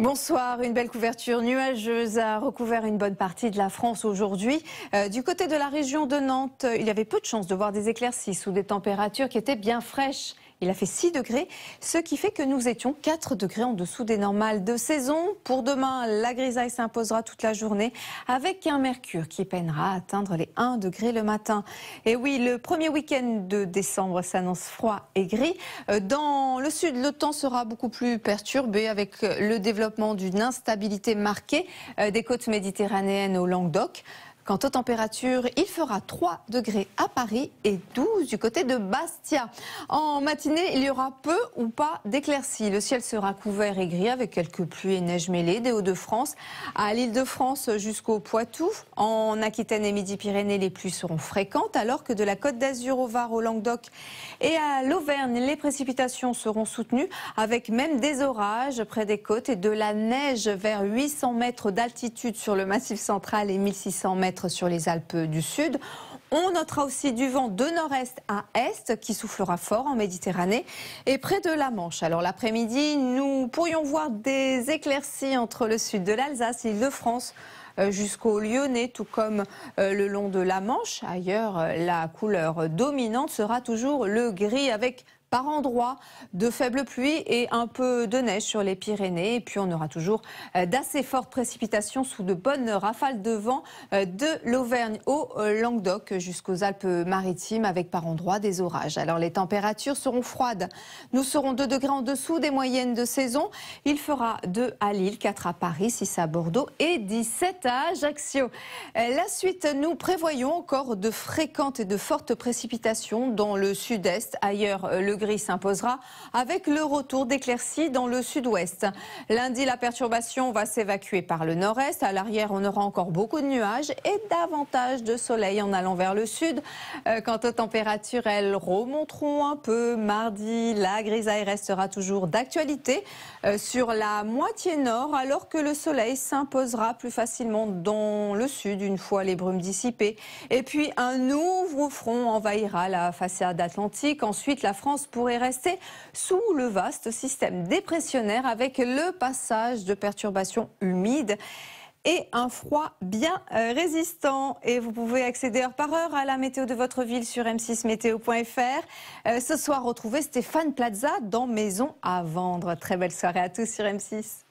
Bonsoir, une belle couverture nuageuse a recouvert une bonne partie de la France aujourd'hui. Euh, du côté de la région de Nantes, il y avait peu de chances de voir des éclaircies ou des températures qui étaient bien fraîches il a fait 6 degrés, ce qui fait que nous étions 4 degrés en dessous des normales de saison. Pour demain, la grisaille s'imposera toute la journée avec un mercure qui peinera à atteindre les 1 degré le matin. Et oui, le premier week-end de décembre s'annonce froid et gris. Euh, dans le sud, le temps sera beaucoup plus perturbé avec euh, le développement d'une instabilité marquée euh, des côtes méditerranéennes au Languedoc. Quant aux températures, il fera 3 degrés à Paris et 12 du côté de Bastia. En matinée, il y aura peu ou pas d'éclaircies. Le ciel sera couvert et gris avec quelques pluies et neiges mêlées des Hauts-de-France à l'Île-de-France jusqu'au Poitou. En Aquitaine et Midi-Pyrénées, les pluies seront fréquentes alors que de la Côte d'Azur au Var, au Languedoc et à l'Auvergne, les précipitations seront soutenues avec même des orages près des côtes et de la neige vers 800 mètres d'altitude sur le massif central et 1600 mètres sur les Alpes du Sud. On notera aussi du vent de nord-est à est qui soufflera fort en Méditerranée et près de la Manche. Alors l'après-midi, nous pourrions voir des éclaircies entre le sud de l'Alsace et l'Île-de-France euh, jusqu'au Lyonnais, tout comme euh, le long de la Manche. Ailleurs, euh, la couleur dominante sera toujours le gris avec par endroits de faibles pluies et un peu de neige sur les Pyrénées. Et puis on aura toujours euh, d'assez fortes précipitations sous de bonnes rafales de vent euh, de l'Auvergne au euh, Languedoc jusqu'aux Alpes-Maritimes avec par endroits des orages. Alors les températures seront froides. Nous serons 2 degrés en dessous des moyennes de saison. Il fera 2 à Lille, 4 à Paris, 6 à Bordeaux et 17 à Ajaccio. La suite, nous prévoyons encore de fréquentes et de fortes précipitations dans le sud-est, ailleurs le gris s'imposera avec le retour d'éclaircies dans le sud-ouest. Lundi, la perturbation va s'évacuer par le nord-est. À l'arrière, on aura encore beaucoup de nuages et davantage de soleil en allant vers le sud. Euh, quant aux températures, elles remonteront un peu. Mardi, la grisaille restera toujours d'actualité euh, sur la moitié nord alors que le soleil s'imposera plus facilement dans le sud une fois les brumes dissipées. Et puis un nouveau front envahira la façade atlantique. Ensuite, la France pourrait rester sous le vaste système dépressionnaire avec le passage de perturbations humides et un froid bien euh, résistant. Et vous pouvez accéder heure par heure à la météo de votre ville sur m6météo.fr. Euh, ce soir, retrouvez Stéphane Plaza dans Maison à vendre. Très belle soirée à tous sur M6.